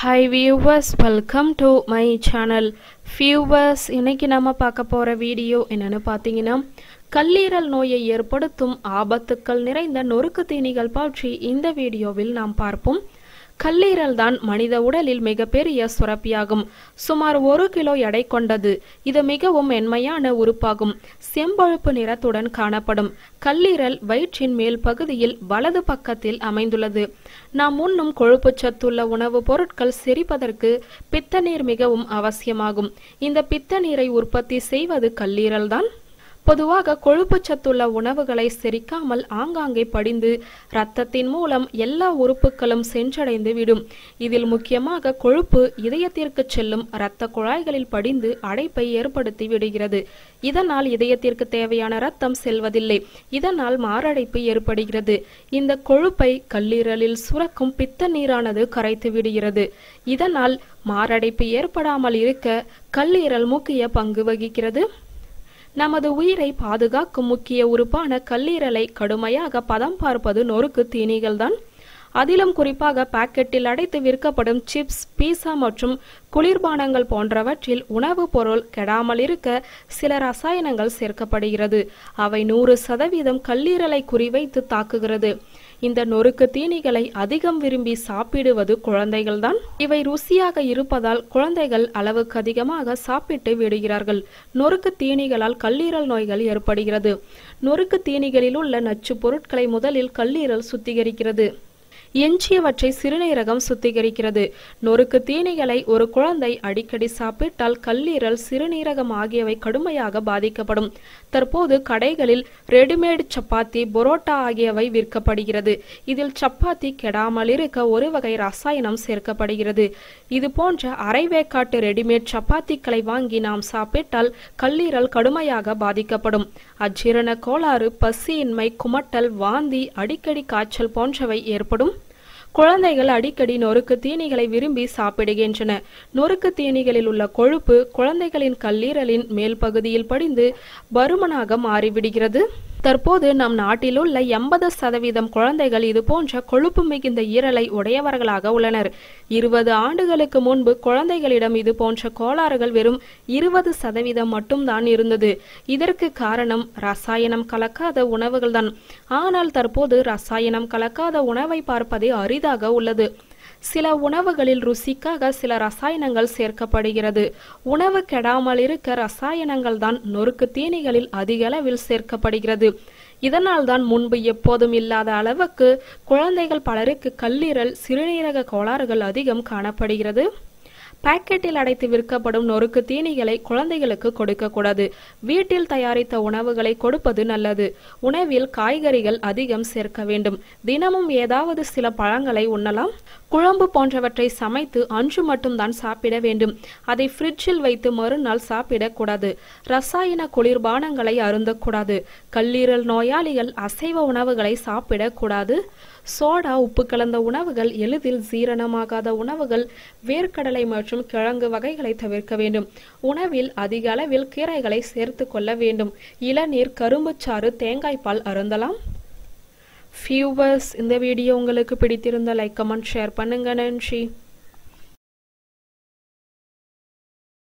hi viewers welcome to my channel viewers இன்றைக்கி நம்ம பார்க்க போகிற வீடியோ என்னென்னு பார்த்தீங்கன்னா கல்லீரல் நோயை ஏற்படுத்தும் ஆபத்துக்கள் நிறைந்த நொறுக்கு தீனிகள் பற்றி இந்த வீடியோவில் நாம் பார்ப்போம் கல்லீரல் தான் மனித உடலில் மிகப்பெரிய சுரப்பியாகும் சுமார் ஒரு கிலோ எடை கொண்டது இது மிகவும் மென்மையான உறுப்பாகும் செம்பழுப்பு நிறத்துடன் காணப்படும் கல்லீரல் வயிற்றின் மேல் பகுதியில் வலது பக்கத்தில் அமைந்துள்ளது நாம் உண்ணும் கொழுப்பு சத்துள்ள உணவுப் பொருட்கள் செரிப்பதற்கு பித்த நீர் மிகவும் அவசியமாகும் இந்த பித்த நீரை உற்பத்தி செய்வது கல்லீரல் தான் பொதுவாக கொழுப்புச்சத்துள்ள உணவுகளை செரிக்காமல் ஆங்காங்கே படிந்து ரத்தத்தின் மூலம் எல்லா உறுப்புகளும் சென்றடைந்து விடும் இதில் முக்கியமாக கொழுப்பு இதயத்திற்கு செல்லும் இரத்த குழாய்களில் படிந்து அடைப்பை ஏற்படுத்தி விடுகிறது இதனால் இதயத்திற்கு தேவையான இரத்தம் செல்வதில்லை இதனால் மாரடைப்பு ஏற்படுகிறது இந்த கொழுப்பை கல்லீரலில் சுரக்கும் பித்த நீரானது கரைத்து விடுகிறது இதனால் மாரடைப்பு ஏற்படாமல் இருக்க கல்லீரல் முக்கிய பங்கு வகிக்கிறது நமது உயிரை பாதுகாக்கும் முக்கிய உறுப்பான கல்லீரலை கடுமையாக பதம் பார்ப்பது நொறுக்கு தீனிகள்தான் அதிலும் குறிப்பாக பாக்கெட்டில் அடைத்து விற்கப்படும் சிப்ஸ் பீஸா மற்றும் குளிர்பானங்கள் போன்றவற்றில் உணவுப் பொருள் கெடாமல் இருக்க சில ரசாயனங்கள் சேர்க்கப்படுகிறது அவை நூறு சதவீதம் கல்லீரலை குறிவைத்து தாக்குகிறது இந்த நொறுக்கு தீனிகளை அதிகம் விரும்பி சாப்பிடுவது குழந்தைகள்தான் இவை ருசியாக இருப்பதால் குழந்தைகள் அளவுக்கு அதிகமாக சாப்பிட்டு விடுகிறார்கள் நொறுக்கு தீனிகளால் கல்லீரல் நோய்கள் ஏற்படுகிறது நொறுக்கு தீனிகளில் உள்ள நச்சு பொருட்களை முதலில் கல்லீரல் சுத்திகரிக்கிறது எஞ்சியவற்றை சிறுநீரகம் சுத்திகரிக்கிறது நொறுக்கு தீனிகளை ஒரு குழந்தை அடிக்கடி சாப்பிட்டால் கல்லீரல் சிறுநீரகம் ஆகியவை கடுமையாக பாதிக்கப்படும் தற்போது கடைகளில் ரெடிமேட் சப்பாத்தி பொரோட்டா ஆகியவை விற்கப்படுகிறது இதில் சப்பாத்தி கெடாமல் இருக்க ஒரு வகை ரசாயனம் சேர்க்கப்படுகிறது இது போன்ற அரைவேக்காட்டு ரெடிமேட் சப்பாத்திகளை வாங்கி நாம் சாப்பிட்டால் கல்லீரல் கடுமையாக பாதிக்கப்படும் அஜீரண கோளாறு பசியின்மை குமட்டல் வாந்தி அடிக்கடி காய்ச்சல் போன்றவை ஏற்படும் குழந்தைகள் அடிக்கடி நொறுக்கு தீனிகளை விரும்பி சாப்பிடுகின்றன நொறுக்கு தீனிகளில் உள்ள கொழுப்பு குழந்தைகளின் கல்லீரலின் மேல் பகுதியில் படிந்து பருமனாக மாறிவிடுகிறது தற்போது நம் நாட்டிலுள்ள எண்பது சதவீதம் குழந்தைகள் இதுபோன்ற கொழுப்பு மிகுந்த ஈரலை உடையவர்களாக உள்ளனர் இருபது ஆண்டுகளுக்கு முன்பு குழந்தைகளிடம் இது போன்ற கோளாறுகள் வெறும் இருபது சதவீதம் மட்டும்தான் இருந்தது இதற்கு காரணம் ரசாயனம் கலக்காத உணவுகள்தான் ஆனால் தற்போது ரசாயனம் கலக்காத உணவை பார்ப்பதே அரிதாக உள்ளது சில உணவுகளில் ருசிக்காக சில ரசாயனங்கள் சேர்க்கப்படுகிறது உணவு கெடாமல் இருக்க ரசாயனங்கள் தான் நொறுக்கு தீனிகளில் அதிக அளவில் சேர்க்கப்படுகிறது இதனால்தான் முன்பு எப்போதும் இல்லாத அளவுக்கு குழந்தைகள் பலருக்கு கல்லீரல் சிறுநீரக கோளாறுகள் அதிகம் காணப்படுகிறது பாக்கெட்டில் அடைத்து விற்கப்படும் நொறுக்கு தீனிகளை குழந்தைகளுக்கு கொடுக்கக்கூடாது வீட்டில் தயாரித்த உணவுகளை கொடுப்பது நல்லது உணவில் காய்கறிகள் அதிகம் சேர்க்க வேண்டும் தினமும் ஏதாவது சில பழங்களை உண்ணலாம் குழம்பு போன்றவற்றை சமைத்து அன்று மட்டும்தான் சாப்பிட வேண்டும் அதை ஃப்ரிட்ஜில் வைத்து மறுநாள் சாப்பிடக்கூடாது ரசாயன குளிர்பானங்களை அருந்தக்கூடாது கல்லீரல் நோயாளிகள் அசைவ உணவுகளை சாப்பிடக்கூடாது சோடா உப்பு கலந்த உணவுகள் எளிதில் ஜீரணமாகாத உணவுகள் வேர்க்கடலை மற்றும் கிழங்கு வகைகளை தவிர்க்க வேண்டும் உணவில் அதிக அளவில் கீரைகளை சேர்த்து கொள்ள வேண்டும் இளநீர் கரும்புச்சாறு தேங்காய்பால் அருந்தலாம் ஃபியூவர்ஸ் இந்த வீடியோ உங்களுக்கு பிடித்திருந்த லைக் கமெண்ட் ஷேர் பண்ணுங்க நன்றி